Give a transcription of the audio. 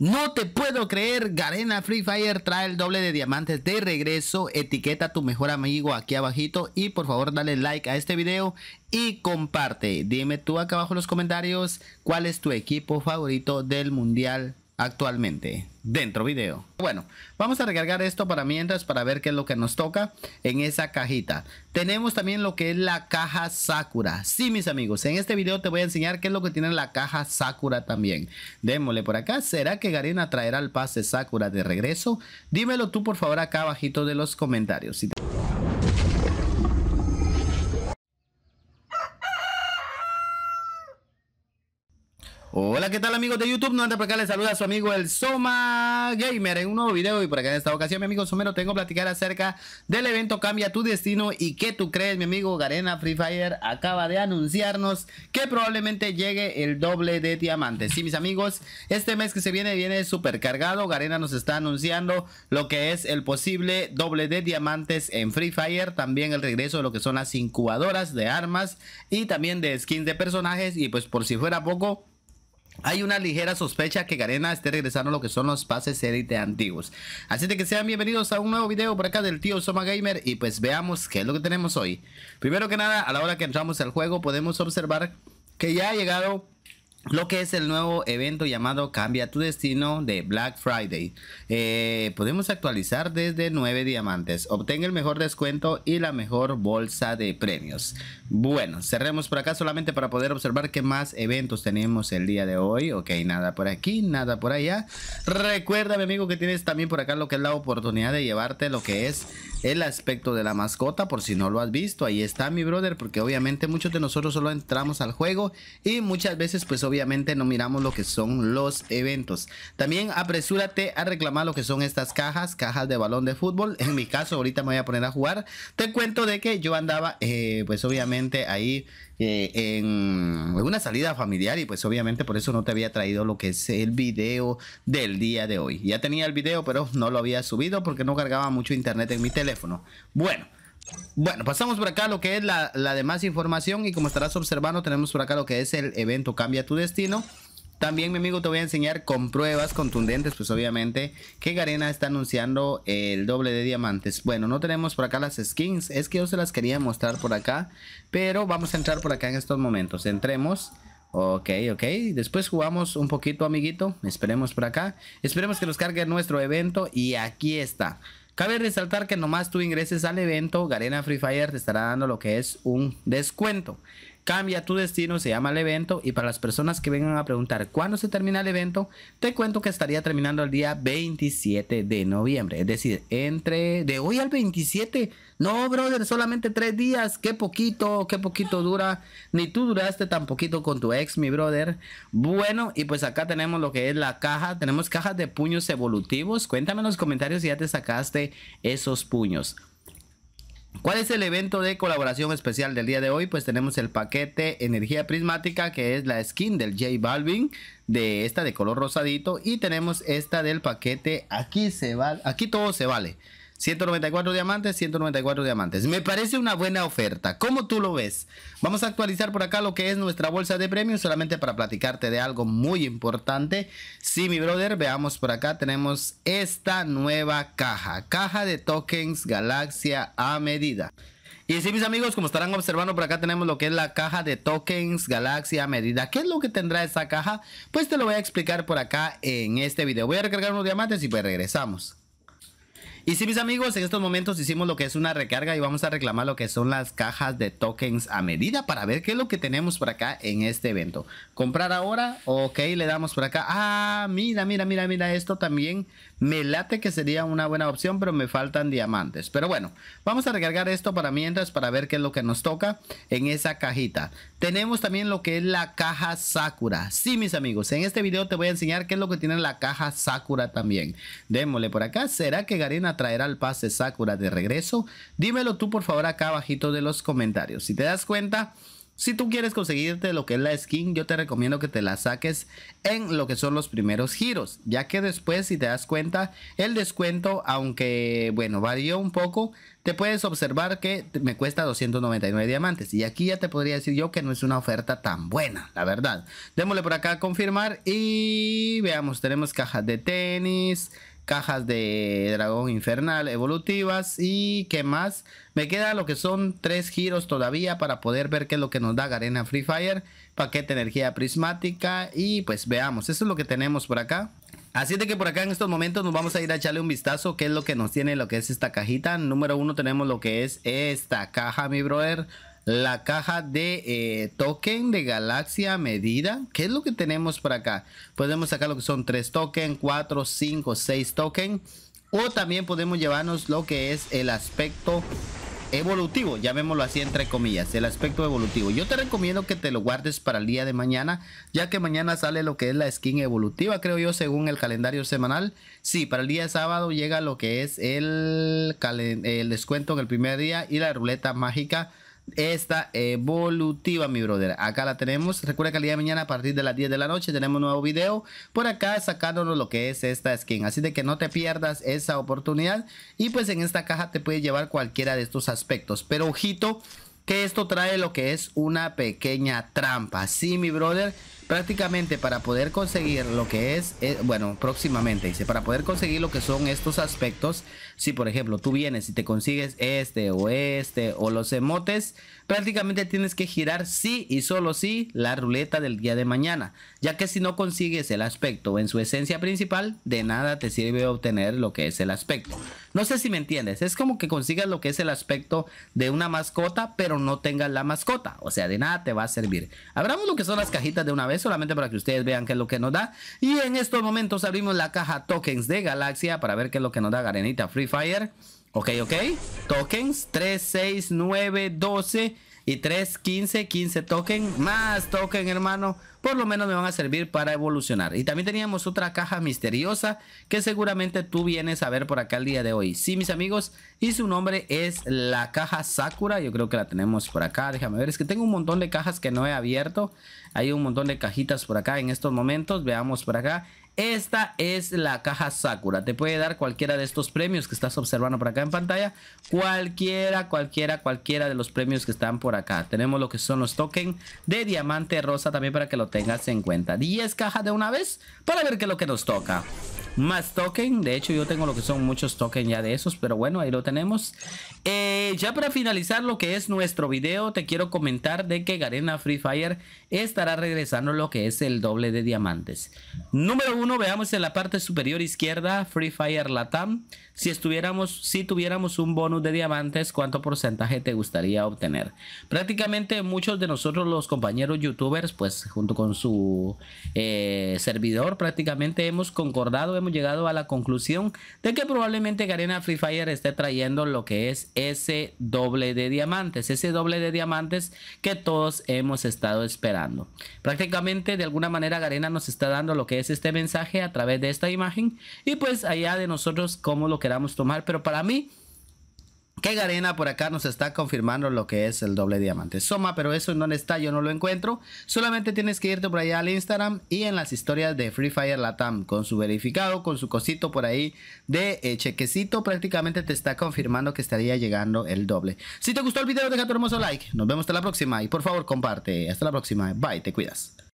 No te puedo creer, Garena Free Fire trae el doble de diamantes de regreso, etiqueta a tu mejor amigo aquí abajito y por favor dale like a este video y comparte. Dime tú acá abajo en los comentarios cuál es tu equipo favorito del mundial actualmente dentro video. Bueno, vamos a recargar esto para mientras para ver qué es lo que nos toca en esa cajita. Tenemos también lo que es la caja Sakura. si mis amigos, en este video te voy a enseñar qué es lo que tiene la caja Sakura también. Démosle por acá. ¿Será que Garena traerá el pase Sakura de regreso? Dímelo tú por favor acá abajito de los comentarios. Hola, ¿qué tal amigos de YouTube? No antes por acá les saluda su amigo el Soma Gamer en un nuevo video y por acá en esta ocasión mi amigo Somero tengo que platicar acerca del evento Cambia tu Destino y que tú crees mi amigo Garena Free Fire acaba de anunciarnos que probablemente llegue el doble de diamantes. Sí mis amigos, este mes que se viene viene súper cargado, Garena nos está anunciando lo que es el posible doble de diamantes en Free Fire, también el regreso de lo que son las incubadoras de armas y también de skins de personajes y pues por si fuera poco hay una ligera sospecha que Garena esté regresando a lo que son los pases élite antiguos. Así que sean bienvenidos a un nuevo video por acá del tío Soma Gamer y pues veamos qué es lo que tenemos hoy. Primero que nada, a la hora que entramos al juego podemos observar que ya ha llegado lo que es el nuevo evento llamado Cambia tu destino de Black Friday. Eh, podemos actualizar desde 9 diamantes. Obtenga el mejor descuento y la mejor bolsa de premios. Bueno, cerremos por acá solamente para poder observar qué más eventos tenemos el día de hoy. Ok, nada por aquí, nada por allá. recuerda mi amigo que tienes también por acá lo que es la oportunidad de llevarte lo que es el aspecto de la mascota por si no lo has visto. Ahí está mi brother porque obviamente muchos de nosotros solo entramos al juego y muchas veces pues obviamente obviamente no miramos lo que son los eventos. También apresúrate a reclamar lo que son estas cajas, cajas de balón de fútbol. En mi caso, ahorita me voy a poner a jugar. Te cuento de que yo andaba, eh, pues obviamente ahí eh, en una salida familiar y pues obviamente por eso no te había traído lo que es el video del día de hoy. Ya tenía el video, pero no lo había subido porque no cargaba mucho internet en mi teléfono. Bueno. Bueno, pasamos por acá lo que es la, la, demás información y como estarás observando tenemos por acá lo que es el evento Cambia tu Destino. También mi amigo te voy a enseñar con pruebas contundentes, pues obviamente que Garena está anunciando el doble de diamantes. Bueno, no tenemos por acá las skins, es que yo se las quería mostrar por acá, pero vamos a entrar por acá en estos momentos. Entremos. Ok, ok. Después jugamos un poquito, amiguito. Esperemos por acá. Esperemos que nos cargue nuestro evento y aquí está. Cabe resaltar que nomás tú ingreses al evento, Garena Free Fire te estará dando lo que es un descuento. Cambia tu destino, se llama el evento y para las personas que vengan a preguntar cuándo se termina el evento, te cuento que estaría terminando el día 27 de noviembre, es decir, entre de hoy al 27. No, brother, solamente tres días, qué poquito, qué poquito dura. Ni tú duraste tan poquito con tu ex, mi brother. Bueno, y pues acá tenemos lo que es la caja, tenemos cajas de puños evolutivos. Cuéntame en los comentarios si ya te sacaste esos puños. ¿Cuál es el evento de colaboración especial del día de hoy? Pues tenemos el paquete Energía Prismática, que es la skin del J Balvin, de esta de color rosadito, y tenemos esta del paquete Aquí se aquí todo se vale. 194 diamantes, 194 diamantes. Me parece una buena oferta. ¿Cómo tú lo ves? Vamos a actualizar por acá lo que es nuestra bolsa de premios solamente para platicarte de algo muy importante. Sí, mi brother, veamos por acá. Tenemos esta nueva caja. Caja de tokens Galaxia a medida. Y sí, mis amigos, como estarán observando, por acá tenemos lo que es la caja de tokens Galaxia a Medida. ¿Qué es lo que tendrá esa caja? Pues te lo voy a explicar por acá en este video. Voy a recargar unos diamantes y pues regresamos. Y sí, mis amigos, en estos momentos hicimos lo que es una recarga y vamos a reclamar lo que son las cajas de tokens a medida para ver qué es lo que tenemos por acá en este evento. Comprar ahora, ok, le damos por acá. Ah, mira, mira, mira, mira, esto también me late que sería una buena opción, pero me faltan diamantes. Pero bueno, vamos a recargar esto para mientras, para ver qué es lo que nos toca en esa cajita. Tenemos también lo que es la caja Sakura. Sí, mis amigos, en este video te voy a enseñar qué es lo que tiene la caja Sakura también. Démosle por acá. ¿Será que Garena traerá el pase Sakura de regreso? Dímelo tú, por favor, acá abajito de los comentarios. Si te das cuenta... Si tú quieres conseguirte lo que es la skin, yo te recomiendo que te la saques en lo que son los primeros giros, ya que después si te das cuenta, el descuento, aunque bueno, varió un poco, te puedes observar que me cuesta 299 diamantes. Y aquí ya te podría decir yo que no es una oferta tan buena, la verdad. Démosle por acá confirmar y veamos, tenemos cajas de tenis, cajas de dragón infernal evolutivas y qué más. Me queda lo que son tres giros todavía para poder ver qué es lo que nos da Garena Free Fire, paquete energía prismática y pues veamos, eso es lo que tenemos por acá. Así de que por acá en estos momentos nos vamos a ir a echarle un vistazo qué es lo que nos tiene lo que es esta cajita. Número uno tenemos lo que es esta caja, mi brother la caja de eh, token de galaxia medida. ¿Qué es lo que tenemos por acá? Podemos sacar lo que son 3 token, 4, 5, 6 token. O también podemos llevarnos lo que es el aspecto evolutivo, llamémoslo así entre comillas, el aspecto evolutivo. Yo te recomiendo que te lo guardes para el día de mañana, ya que mañana sale lo que es la skin evolutiva, creo yo, según el calendario semanal. Sí, para el día de sábado llega lo que es el, el descuento en el primer día y la ruleta mágica esta evolutiva, mi brother. Acá la tenemos. Recuerda que el día de mañana a partir de las 10 de la noche tenemos un nuevo video. Por acá sacándonos lo que es esta skin. Así de que no te pierdas esa oportunidad. Y pues en esta caja te puede llevar cualquiera de estos aspectos. Pero ojito que esto trae lo que es una pequeña trampa. Sí, mi brother prácticamente para poder conseguir lo que es, eh, bueno, próximamente dice, para poder conseguir lo que son estos aspectos, si por ejemplo tú vienes y te consigues este o este o los emotes, prácticamente tienes que girar sí y solo sí la ruleta del día de mañana, ya que si no consigues el aspecto en su esencia principal, de nada te sirve obtener lo que es el aspecto. No sé si me entiendes. Es como que consigas lo que es el aspecto de una mascota, pero no tengas la mascota. O sea, de nada te va a servir. Abramos lo que son las cajitas de una vez, solamente para que ustedes vean qué es lo que nos da. Y en estos momentos abrimos la caja tokens de Galaxia para ver qué es lo que nos da Garenita Free Fire. Ok, ok. Tokens 3, 6, 9, 12. Y 3, 15, 15 token, más token hermano, por lo menos me van a servir para evolucionar. Y también teníamos otra caja misteriosa que seguramente tú vienes a ver por acá el día de hoy. Sí, mis amigos, y su nombre es la caja Sakura, yo creo que la tenemos por acá, déjame ver, es que tengo un montón de cajas que no he abierto. Hay un montón de cajitas por acá en estos momentos, veamos por acá. Esta es la caja Sakura. Te puede dar cualquiera de estos premios que estás observando por acá en pantalla. Cualquiera, cualquiera, cualquiera de los premios que están por acá. Tenemos lo que son los tokens de diamante rosa también para que lo tengas en cuenta. 10 cajas de una vez para ver qué es lo que nos toca más token. De hecho, yo tengo lo que son muchos tokens ya de esos, pero bueno, ahí lo tenemos. Eh, ya para finalizar lo que es nuestro video, te quiero comentar de que Garena Free Fire estará regresando lo que es el doble de diamantes. Número uno, veamos en la parte superior izquierda, Free Fire Latam. Si, estuviéramos, si tuviéramos un bonus de diamantes, ¿cuánto porcentaje te gustaría obtener? Prácticamente muchos de nosotros los compañeros youtubers, pues junto con su eh, servidor, prácticamente hemos concordado, hemos llegado a la conclusión de que probablemente Garena Free Fire esté trayendo lo que es ese doble de diamantes, ese doble de diamantes que todos hemos estado esperando. Prácticamente de alguna manera Garena nos está dando lo que es este mensaje a través de esta imagen y pues allá de nosotros cómo lo que queramos tomar, pero para mí, que Garena por acá nos está confirmando lo que es el doble diamante. Soma, pero eso no está, yo no lo encuentro. Solamente tienes que irte por allá al Instagram y en las historias de Free Fire Latam con su verificado, con su cosito por ahí de eh, chequecito. Prácticamente te está confirmando que estaría llegando el doble. Si te gustó el video, deja tu hermoso like. Nos vemos hasta la próxima y por favor comparte. Hasta la próxima. Bye, te cuidas.